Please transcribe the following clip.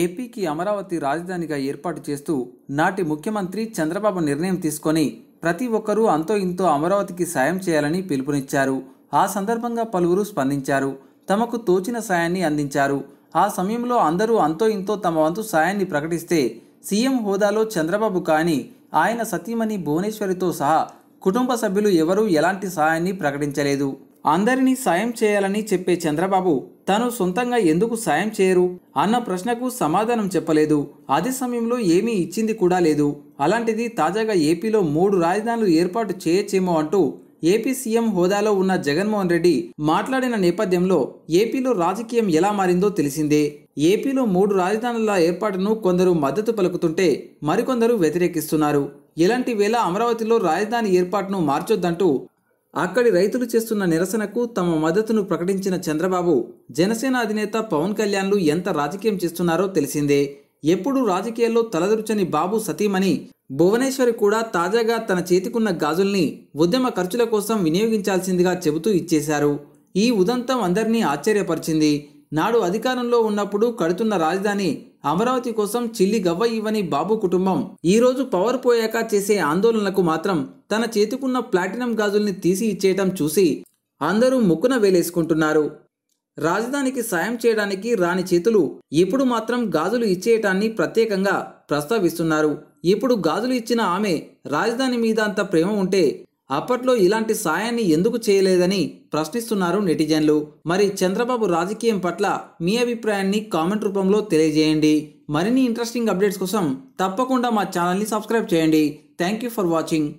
ఏపీకి అమరావతి రాజధానిగా ఏర్పాటు చేస్తూ నాటి ముఖ్యమంత్రి చంద్రబాబు నిర్ణయం తీసుకొని ప్రతి ఒక్కరూ అంతో ఇంతో అమరావతికి సాయం చేయాలని పిలుపునిచ్చారు ఆ సందర్భంగా పలువురు స్పందించారు తమకు తోచిన సాయాన్ని అందించారు ఆ సమయంలో అందరూ అంతో ఇంతో తమ వంతు సాయాన్ని ప్రకటిస్తే సీఎం హోదాలో చంద్రబాబు కానీ ఆయన సతీమణి భువనేశ్వరితో సహా కుటుంబ సభ్యులు ఎవరూ ఎలాంటి సాయాన్ని ప్రకటించలేదు అందరినీ సాయం చేయాలని చెప్పే చంద్రబాబు తను సొంతంగా ఎందుకు సాయం చేయరు అన్న ప్రశ్నకు సమాధానం చెప్పలేదు అదే సమయంలో ఏమీ ఇచ్చింది కూడా లేదు అలాంటిది తాజాగా ఏపీలో మూడు రాజధానులు ఏర్పాటు చేయొచ్చేమో అంటూ ఏపీ సీఎం హోదాలో ఉన్న జగన్మోహన్ రెడ్డి మాట్లాడిన నేపథ్యంలో ఏపీలో రాజకీయం ఎలా మారిందో తెలిసిందే ఏపీలో మూడు రాజధానుల ఏర్పాటును కొందరు మద్దతు పలుకుతుంటే మరికొందరు వ్యతిరేకిస్తున్నారు ఇలాంటి వేళ అమరావతిలో రాజధాని ఏర్పాటును మార్చొద్దంటూ అక్కడి రైతులు చేస్తున్న నిరసనకు తమ మద్దతును ప్రకటించిన చంద్రబాబు జనసేన అధినేత పవన్ కళ్యాణ్లు ఎంత రాజకీయం చేస్తున్నారో తెలిసిందే ఎప్పుడూ రాజకీయాల్లో తలదొరుచని బాబు సతీమణి భువనేశ్వరి కూడా తాజాగా తన చేతికున్న గాజుల్ని ఉద్యమ ఖర్చుల కోసం వినియోగించాల్సిందిగా చెబుతూ ఇచ్చేశారు ఈ ఉదంతం అందరినీ ఆశ్చర్యపరిచింది నాడు అధికారంలో ఉన్నప్పుడు కడుతున్న రాజధాని అమరావతి కోసం చిల్లి గవ్వ ఇవ్వని బాబు కుటుంబం ఈ రోజు పవర్ పోయాక చేసే ఆందోళనలకు మాత్రం తన చేతికున్న ప్లాటినం గాజుల్ని తీసి ఇచ్చేయటం చూసి అందరూ ముక్కున వేలేసుకుంటున్నారు రాజధానికి సాయం చేయడానికి రాని చేతులు ఇప్పుడు మాత్రం గాజులు ఇచ్చేయటాన్ని ప్రత్యేకంగా ప్రస్తావిస్తున్నారు ఇప్పుడు గాజులు ఇచ్చిన ఆమె రాజధాని మీద అంత ప్రేమ ఉంటే అప్పట్లో ఇలాంటి సాయాన్ని ఎందుకు చేయలేదని ప్రశ్నిస్తున్నారు నెటిజన్లు మరి చంద్రబాబు రాజకీయం పట్ల మీ అభిప్రాయాన్ని కామెంట్ రూపంలో తెలియజేయండి మరిన్ని ఇంట్రెస్టింగ్ అప్డేట్స్ కోసం తప్పకుండా మా ఛానల్ని సబ్స్క్రైబ్ చేయండి థ్యాంక్ యూ ఫర్ వాచింగ్